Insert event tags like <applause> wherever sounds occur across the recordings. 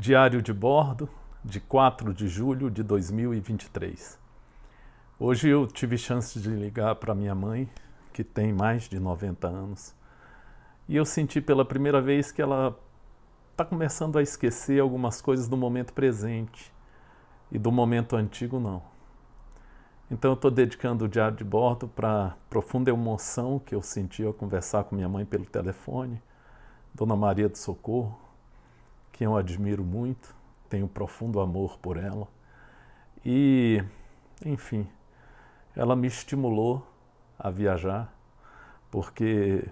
Diário de bordo de 4 de julho de 2023. Hoje eu tive chance de ligar para minha mãe, que tem mais de 90 anos, e eu senti pela primeira vez que ela está começando a esquecer algumas coisas do momento presente e do momento antigo não. Então eu estou dedicando o diário de bordo para a profunda emoção que eu senti ao conversar com minha mãe pelo telefone, Dona Maria do Socorro, que eu admiro muito, tenho profundo amor por ela. E, enfim, ela me estimulou a viajar, porque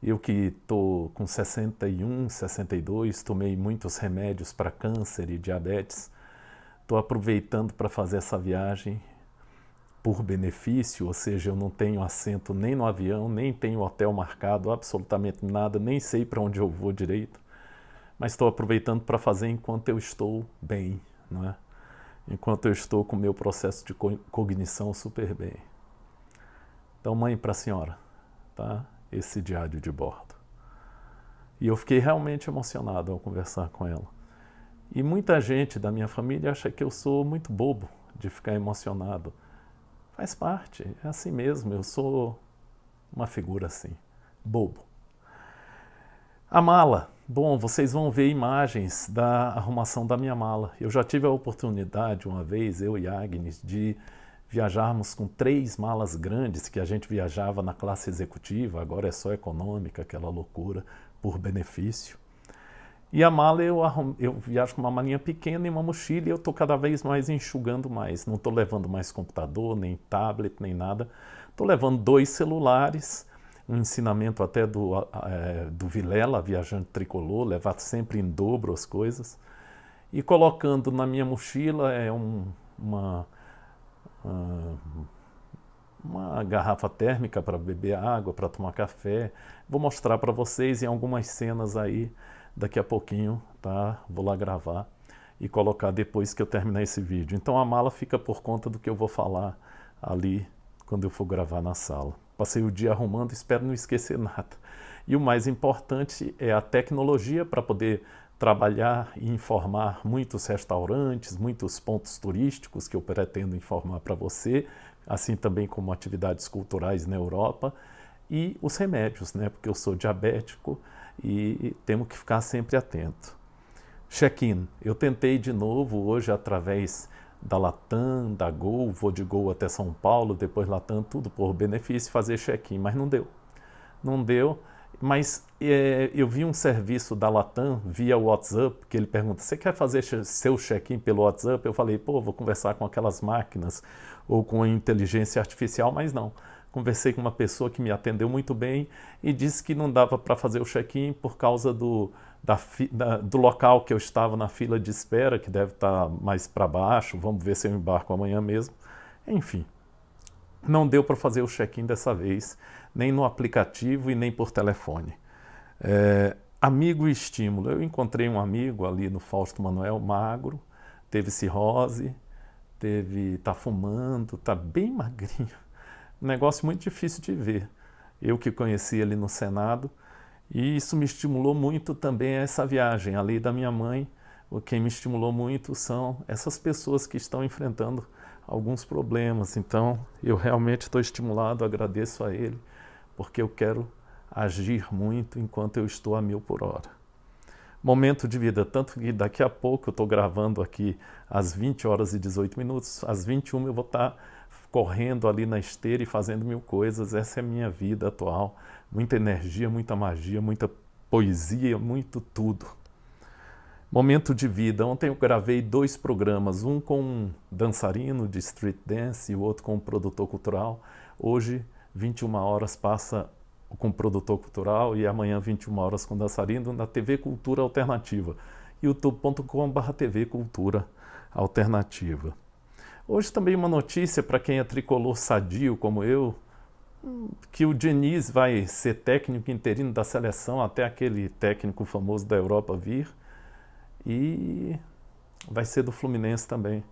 eu que estou com 61, 62, tomei muitos remédios para câncer e diabetes, estou aproveitando para fazer essa viagem por benefício, ou seja, eu não tenho assento nem no avião, nem tenho hotel marcado, absolutamente nada, nem sei para onde eu vou direito mas estou aproveitando para fazer enquanto eu estou bem, não é? enquanto eu estou com o meu processo de cognição super bem. Então, mãe, para a senhora, tá? Esse diário de bordo. E eu fiquei realmente emocionado ao conversar com ela. E muita gente da minha família acha que eu sou muito bobo de ficar emocionado. Faz parte, é assim mesmo, eu sou uma figura assim, bobo. A mala, Bom, vocês vão ver imagens da arrumação da minha mala. Eu já tive a oportunidade uma vez, eu e Agnes, de viajarmos com três malas grandes que a gente viajava na classe executiva, agora é só econômica, aquela loucura, por benefício. E a mala eu, arrum... eu viajo com uma malinha pequena e uma mochila e eu estou cada vez mais enxugando mais. Não estou levando mais computador, nem tablet, nem nada. Estou levando dois celulares um ensinamento até do, é, do Vilela, viajante tricolor, levar sempre em dobro as coisas. E colocando na minha mochila é um, uma, ah, uma garrafa térmica para beber água, para tomar café. Vou mostrar para vocês em algumas cenas aí daqui a pouquinho, tá? Vou lá gravar e colocar depois que eu terminar esse vídeo. Então a mala fica por conta do que eu vou falar ali quando eu for gravar na sala. Passei o dia arrumando, espero não esquecer <laughs> nada. E o mais importante é a tecnologia para poder trabalhar e informar muitos restaurantes, muitos pontos turísticos que eu pretendo informar para você, assim também como atividades culturais na Europa e os remédios, né? Porque eu sou diabético e temos que ficar sempre atento. Check-in. Eu tentei de novo hoje através da Latam, da Gol, vou de Gol até São Paulo, depois Latam, tudo por benefício, fazer check-in, mas não deu. Não deu, mas é, eu vi um serviço da Latam via WhatsApp, que ele pergunta, você quer fazer seu check-in pelo WhatsApp? Eu falei, pô, vou conversar com aquelas máquinas ou com a inteligência artificial, mas não. Conversei com uma pessoa que me atendeu muito bem e disse que não dava para fazer o check-in por causa do da, da, do local que eu estava na fila de espera, que deve estar tá mais para baixo, vamos ver se eu embarco amanhã mesmo. Enfim, não deu para fazer o check-in dessa vez, nem no aplicativo e nem por telefone. É, amigo e estímulo. Eu encontrei um amigo ali no Fausto Manuel, magro, teve cirrose, teve tá fumando, tá bem <laughs> magrinho. Um negócio muito difícil de ver. Eu que conheci ele no Senado, e isso me estimulou muito também essa viagem. Além da minha mãe, o que me estimulou muito são essas pessoas que estão enfrentando alguns problemas. Então, eu realmente estou estimulado, agradeço a ele, porque eu quero agir muito enquanto eu estou a mil por hora. Momento de vida, tanto que daqui a pouco eu estou gravando aqui às 20 horas e 18 minutos, às 21 eu vou estar tá correndo ali na esteira e fazendo mil coisas. Essa é a minha vida atual muita energia, muita magia, muita poesia, muito tudo. Momento de vida. Ontem eu gravei dois programas, um com um dançarino de street dance e o outro com um produtor cultural. Hoje, 21 horas, passa com um produtor cultural e amanhã, 21 horas, com dançarino na TV Cultura Alternativa. youtube.com.br TV Cultura Alternativa. Hoje também uma notícia para quem é tricolor sadio como eu, que o Diniz vai ser técnico interino da seleção até aquele técnico famoso da Europa vir e vai ser do Fluminense também.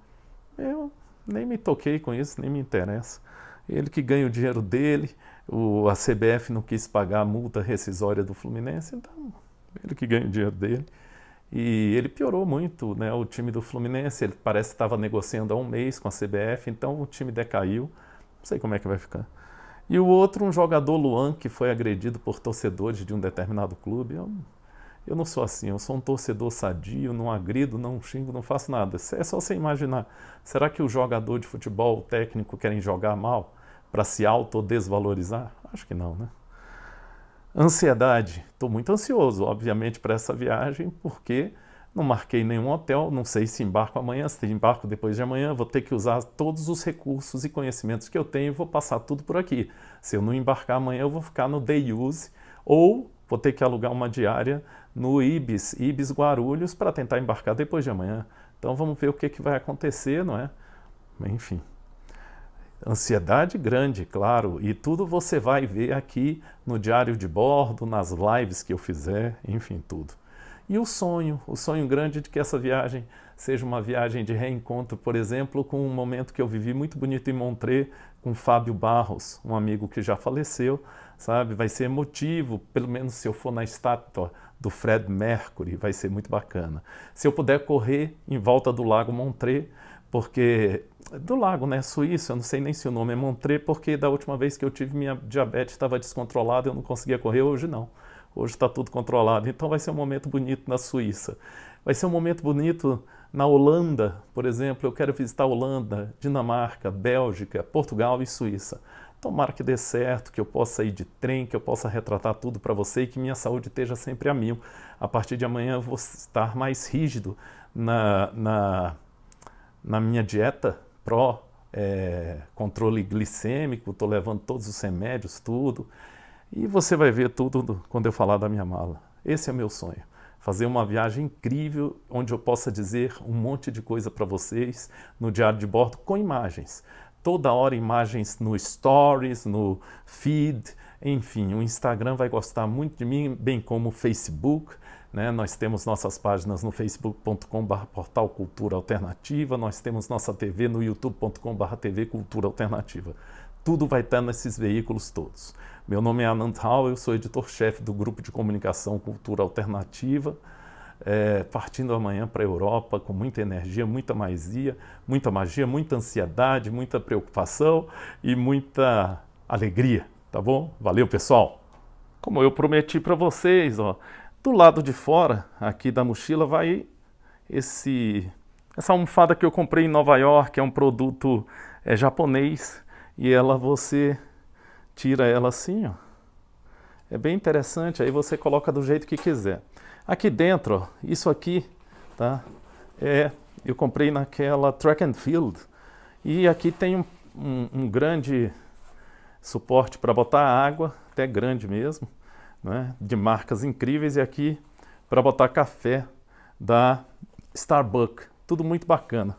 Eu nem me toquei com isso, nem me interessa. Ele que ganha o dinheiro dele, o, a CBF não quis pagar a multa rescisória do Fluminense, então ele que ganha o dinheiro dele. E ele piorou muito, né? O time do Fluminense, ele parece que estava negociando há um mês com a CBF, então o time decaiu. Não sei como é que vai ficar. E o outro, um jogador Luan, que foi agredido por torcedores de um determinado clube. Eu, eu não sou assim, eu sou um torcedor sadio, não agrido, não xingo, não faço nada. É só você imaginar. Será que o jogador de futebol, o técnico, querem jogar mal para se autodesvalorizar? Acho que não, né? Ansiedade. Estou muito ansioso, obviamente, para essa viagem, porque não marquei nenhum hotel, não sei se embarco amanhã, se embarco depois de amanhã, vou ter que usar todos os recursos e conhecimentos que eu tenho e vou passar tudo por aqui. Se eu não embarcar amanhã, eu vou ficar no day use ou vou ter que alugar uma diária no Ibis, Ibis Guarulhos, para tentar embarcar depois de amanhã. Então vamos ver o que, que vai acontecer, não é? Enfim. Ansiedade grande, claro, e tudo você vai ver aqui no diário de bordo, nas lives que eu fizer, enfim, tudo. E o sonho, o sonho grande de que essa viagem seja uma viagem de reencontro, por exemplo, com um momento que eu vivi muito bonito em Montré com Fábio Barros, um amigo que já faleceu, sabe? Vai ser emotivo, pelo menos se eu for na estátua do Fred Mercury, vai ser muito bacana. Se eu puder correr em volta do Lago Montré, porque do lago, né, suíço, eu não sei nem se o nome é Montré, porque da última vez que eu tive minha diabetes estava descontrolada, eu não conseguia correr, hoje não. Hoje está tudo controlado. Então vai ser um momento bonito na Suíça. Vai ser um momento bonito na Holanda, por exemplo. Eu quero visitar Holanda, Dinamarca, Bélgica, Portugal e Suíça. Tomara que dê certo, que eu possa ir de trem, que eu possa retratar tudo para você e que minha saúde esteja sempre a mil. A partir de amanhã eu vou estar mais rígido na, na, na minha dieta pró é, controle glicêmico, estou levando todos os remédios, tudo. E você vai ver tudo quando eu falar da minha mala. Esse é meu sonho. Fazer uma viagem incrível onde eu possa dizer um monte de coisa para vocês no diário de bordo com imagens. Toda hora imagens no stories, no feed, enfim, o Instagram vai gostar muito de mim, bem como o Facebook. Né? Nós temos nossas páginas no facebook.com.br portal Cultura Alternativa, nós temos nossa TV no youtube.com.br TV Cultura Alternativa tudo vai estar nesses veículos todos. Meu nome é Anand Hall, eu sou editor-chefe do Grupo de Comunicação Cultura Alternativa, é, partindo amanhã para a Europa com muita energia, muita maisia, muita magia, muita ansiedade, muita preocupação e muita alegria, tá bom? Valeu, pessoal! Como eu prometi para vocês, ó, do lado de fora, aqui da mochila, vai esse essa almofada que eu comprei em Nova York, é um produto é, japonês e ela você tira ela assim, ó. É bem interessante, aí você coloca do jeito que quiser. Aqui dentro, ó, isso aqui, tá? É, eu comprei naquela Track and Field. E aqui tem um, um, um grande suporte para botar água, até grande mesmo, né? de marcas incríveis. E aqui para botar café da Starbucks. Tudo muito bacana.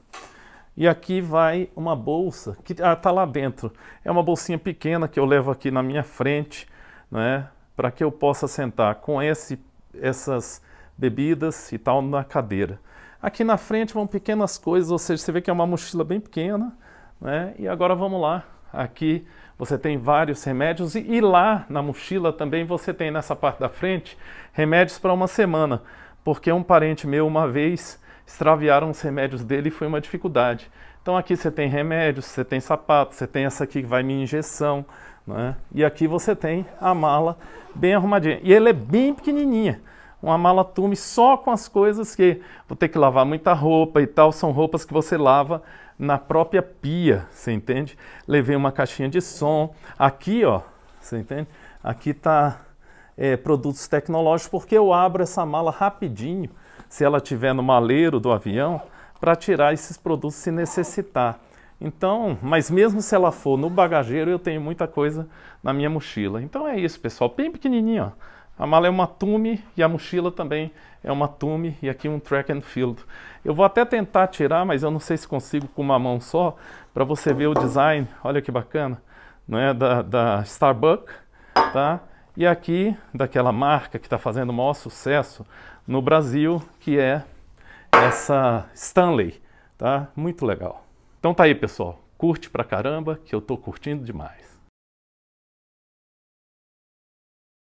E aqui vai uma bolsa que está ah, tá lá dentro. É uma bolsinha pequena que eu levo aqui na minha frente, né, para que eu possa sentar com esse, essas bebidas e tal na cadeira. Aqui na frente vão pequenas coisas, ou seja, você vê que é uma mochila bem pequena. Né? E agora vamos lá. Aqui você tem vários remédios e, e lá na mochila também você tem nessa parte da frente remédios para uma semana, porque um parente meu uma vez extraviaram os remédios dele e foi uma dificuldade. Então aqui você tem remédios, você tem sapato, você tem essa aqui que vai minha injeção, né? e aqui você tem a mala bem arrumadinha. E ela é bem pequenininha, uma mala tume só com as coisas que vou ter que lavar muita roupa e tal, são roupas que você lava na própria pia, você entende? Levei uma caixinha de som, aqui ó, você entende? Aqui tá é, produtos tecnológicos, porque eu abro essa mala rapidinho se ela tiver no maleiro do avião, para tirar esses produtos se necessitar. Então, mas mesmo se ela for no bagageiro, eu tenho muita coisa na minha mochila. Então é isso, pessoal, bem pequenininho. Ó. A mala é uma tume e a mochila também é uma tume e aqui um track and field. Eu vou até tentar tirar, mas eu não sei se consigo com uma mão só, para você ver o design. Olha que bacana, não é da, da Starbucks, tá? e aqui daquela marca que está fazendo o maior sucesso no Brasil, que é essa Stanley, tá? Muito legal. Então tá aí, pessoal. Curte pra caramba, que eu tô curtindo demais.